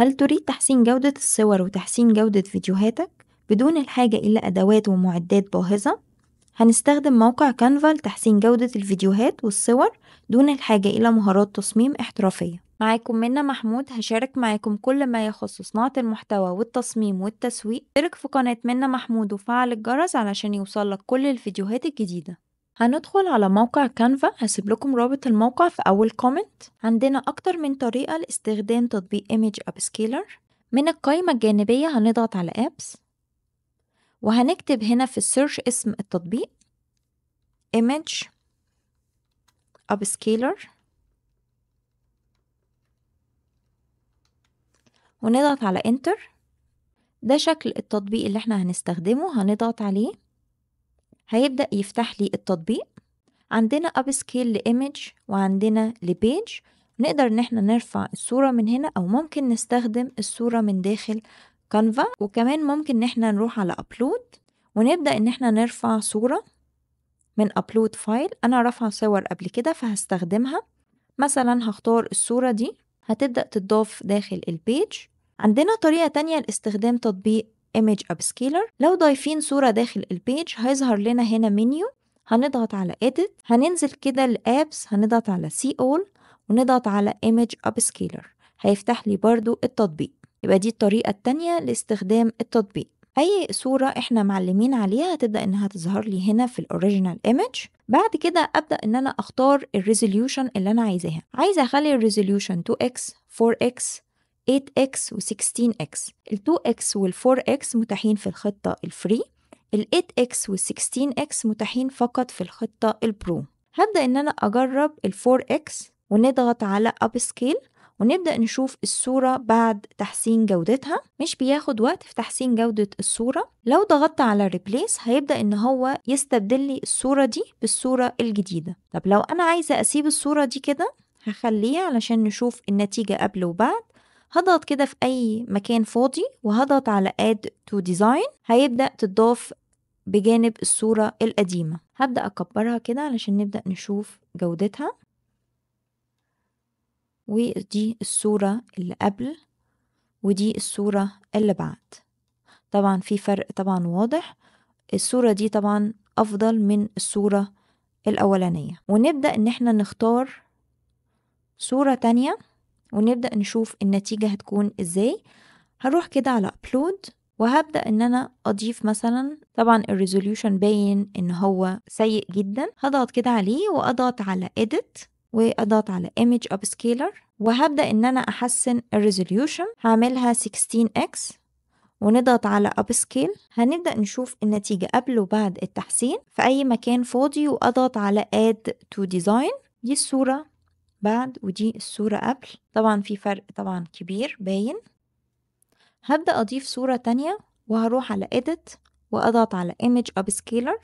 هل تريد تحسين جودة الصور وتحسين جودة فيديوهاتك بدون الحاجة إلى أدوات ومعدات باهظة؟ هنستخدم موقع كانفا لتحسين جودة الفيديوهات والصور دون الحاجة إلى مهارات تصميم احترافية معاكم منا محمود هشارك معاكم كل ما يخص صناعة المحتوى والتصميم والتسويق اشترك في قناة منا محمود وفعل الجرس علشان يوصلك كل الفيديوهات الجديدة هندخل على موقع كانفا هسيب لكم رابط الموقع في أول كومنت عندنا أكتر من طريقة لاستخدام تطبيق Image Upscaler من القائمة الجانبية هنضغط على Apps وهنكتب هنا في السيرش اسم التطبيق Image Upscaler ونضغط على Enter ده شكل التطبيق اللي احنا هنستخدمه هنضغط عليه هيبدأ يفتح لي التطبيق عندنا اب سكيل لايمج وعندنا لبيج نقدر ان احنا نرفع الصورة من هنا او ممكن نستخدم الصورة من داخل كانفا وكمان ممكن ان احنا نروح على ابلود ونبدأ ان احنا نرفع صورة من ابلود فايل انا رافعة صور قبل كده فهستخدمها مثلا هختار الصورة دي هتبدأ تتضاف داخل البيج عندنا طريقة تانية لاستخدام تطبيق image upscaler لو ضايفين صورة داخل البيج هيظهر لنا هنا منيو هنضغط على edit هننزل كده لابس هنضغط على see all ونضغط على image upscaler هيفتح لي برضو التطبيق يبقى دي الطريقة التانية لاستخدام التطبيق اي صورة احنا معلمين عليها هتبدأ انها تظهر لي هنا في الاوريجينال ايمج بعد كده ابدأ ان انا اختار الريزوليوشن اللي انا عايزاها عايزة اخلي الريزوليوشن 2x 4x 8x و 16x ال 2x وال 4x متاحين في الخطة الفري ال 8x وال 16x متاحين فقط في الخطة البرو هبدأ إن أنا أجرب ال 4x ونضغط على أب سكيل ونبدأ نشوف الصورة بعد تحسين جودتها مش بياخد وقت في تحسين جودة الصورة لو ضغطت على ريبليس هيبدأ ان هو يستبدل لي الصورة دي بالصورة الجديدة طب لو انا عايزة اسيب الصورة دي كده هخليها علشان نشوف النتيجة قبل وبعد هضغط كده في أي مكان فاضي وهضغط على Add to Design هيبدأ تضاف بجانب الصورة القديمة هبدأ أكبرها كده علشان نبدأ نشوف جودتها ودي الصورة اللي قبل ودي الصورة اللي بعد طبعا في فرق طبعا واضح الصورة دي طبعا أفضل من الصورة الأولانية ونبدأ إن احنا نختار صورة تانية ونبدأ نشوف النتيجة هتكون ازاي هروح كده على ابلود وهبدأ ان انا اضيف مثلا طبعا الريزوليوشن باين ان هو سيء جدا هضغط كده عليه واضغط على edit واضغط على image upscaler وهبدأ ان انا احسن الريزوليوشن هعملها 16x ونضغط على upscale هنبدأ نشوف النتيجة قبل وبعد التحسين في اي مكان فاضي واضغط على add to design دي الصورة بعد ودي الصورة قبل طبعا في فرق طبعا كبير باين هبدأ أضيف صورة تانية وهروح على edit وأضغط على image upscaler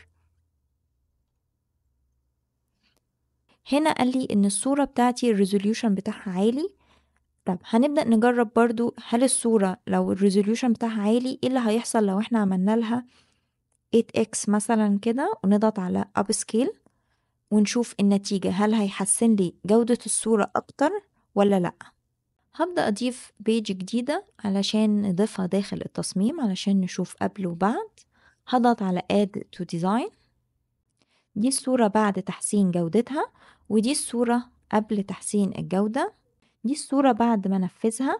هنا قال لي إن الصورة بتاعتي الريزوليوشن بتاعها عالي طب هنبدأ نجرب برضو هل الصورة لو الريزوليوشن بتاعها عالي ايه اللي هيحصل لو احنا عملنا لها 8x مثلا كده ونضغط على upscale ونشوف النتيجة هل هيحسن لي جودة الصورة أكتر ولا لأ هبدأ أضيف بيج جديدة علشان نضيفها داخل التصميم علشان نشوف قبل وبعد هضغط على add to design دي الصورة بعد تحسين جودتها ودي الصورة قبل تحسين الجودة دي الصورة بعد ما نفذها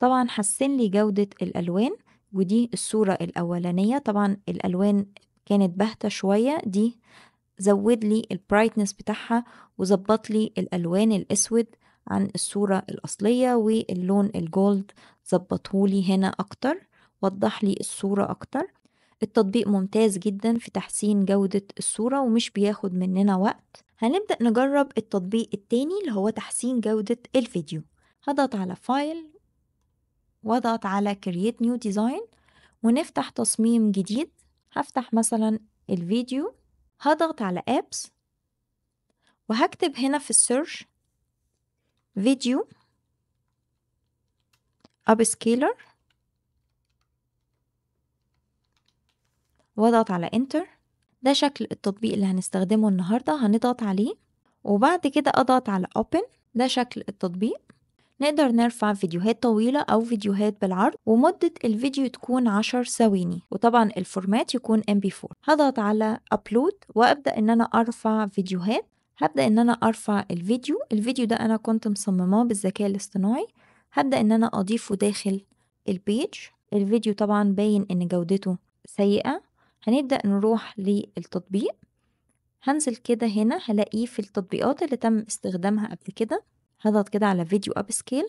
طبعا حسن لي جودة الألوان ودي الصورة الأولانية طبعا الألوان كانت باهتة شوية دي زود لي البرايتنس بتاعها وظبط لي الالوان الاسود عن الصورة الأصلية واللون الجولد ظبطهولي هنا أكتر وضح لي الصورة أكتر التطبيق ممتاز جدا في تحسين جودة الصورة ومش بياخد مننا وقت هنبدأ نجرب التطبيق التاني اللي هو تحسين جودة الفيديو هضغط على فايل واضغط على create new design ونفتح تصميم جديد هفتح مثلا الفيديو هضغط على apps وهكتب هنا في السيرش فيديو upscaler واضغط على enter ده شكل التطبيق اللي هنستخدمه النهاردة هنضغط عليه وبعد كده اضغط على open ده شكل التطبيق نقدر نرفع فيديوهات طويلة أو فيديوهات بالعرض ومدة الفيديو تكون 10 ثواني وطبعا الفورمات يكون MP4 هضغط على Upload وأبدأ إن أنا أرفع فيديوهات هبدأ إن أنا أرفع الفيديو الفيديو ده أنا كنت مصمماه بالذكاء الاصطناعي هبدأ إن أنا أضيفه داخل البيج الفيديو طبعا باين إن جودته سيئة هنبدأ نروح للتطبيق هنزل كده هنا هلاقيه في التطبيقات اللي تم استخدامها قبل كده هضغط كده على فيديو اب سكيل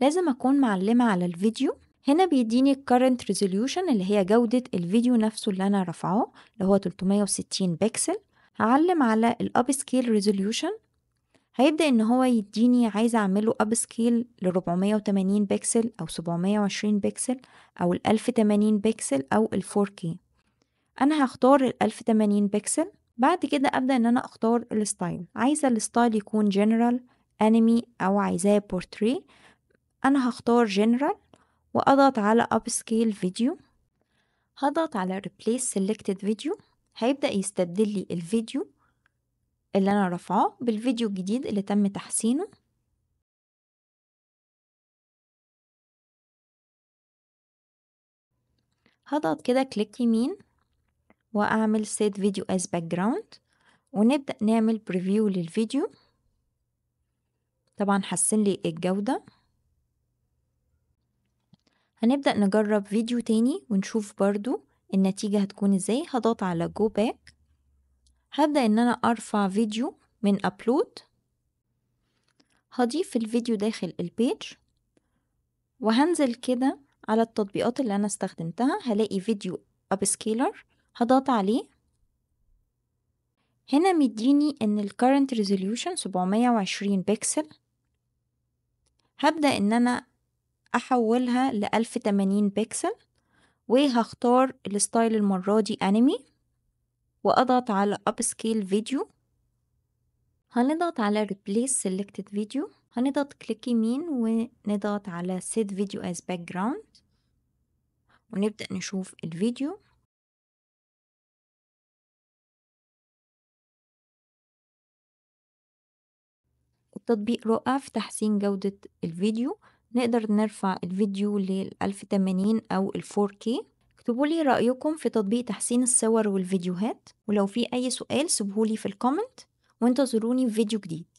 لازم اكون معلمة على الفيديو هنا بيديني current resolution اللي هي جودة الفيديو نفسه اللي انا رفعه اللي هو 360 بيكسل هعلم على الاب سكيل resolution هيبدأ ان هو يديني عايز اعمله اب سكيل ل 480 بيكسل او 720 بيكسل او ال 1080 بيكسل او ال 4K انا هختار ال 1080 بيكسل بعد كده ابدأ ان انا اختار الستايل عايزة الستايل يكون جنرال انمي او عايزاه بورتري انا هختار جنرال واضغط على اب سكيل فيديو هضغط على replace selected فيديو هيبدأ يستبدل لي الفيديو اللي انا رافعاه بالفيديو الجديد اللي تم تحسينه هضغط كده كليك يمين واعمل set video as background ونبدأ نعمل بريفيو للفيديو طبعا حسن لي الجودة هنبدأ نجرب فيديو تاني ونشوف برضو النتيجة هتكون ازاي هضغط على جو باك هبدأ ان انا ارفع فيديو من ابلود هضيف الفيديو داخل البيج وهنزل كده على التطبيقات اللي انا استخدمتها هلاقي فيديو ابسكيلر هضغط عليه هنا مديني ان ال current resolution 720 بكسل هبدأ إن أنا أحولها ل تمانين بيكسل وهختار الستايل المرة دي أنمي وأضغط على أب سكيل فيديو هنضغط على Replace Selected Video هنضغط كليك يمين ونضغط على Set Video as Background ونبدأ نشوف الفيديو تطبيق رؤى في تحسين جودة الفيديو نقدر نرفع الفيديو لل 1080 أو ال 4K اكتبوا لي رأيكم في تطبيق تحسين الصور والفيديوهات ولو في أي سؤال سيبهولي في الكومنت وانتظروني في فيديو جديد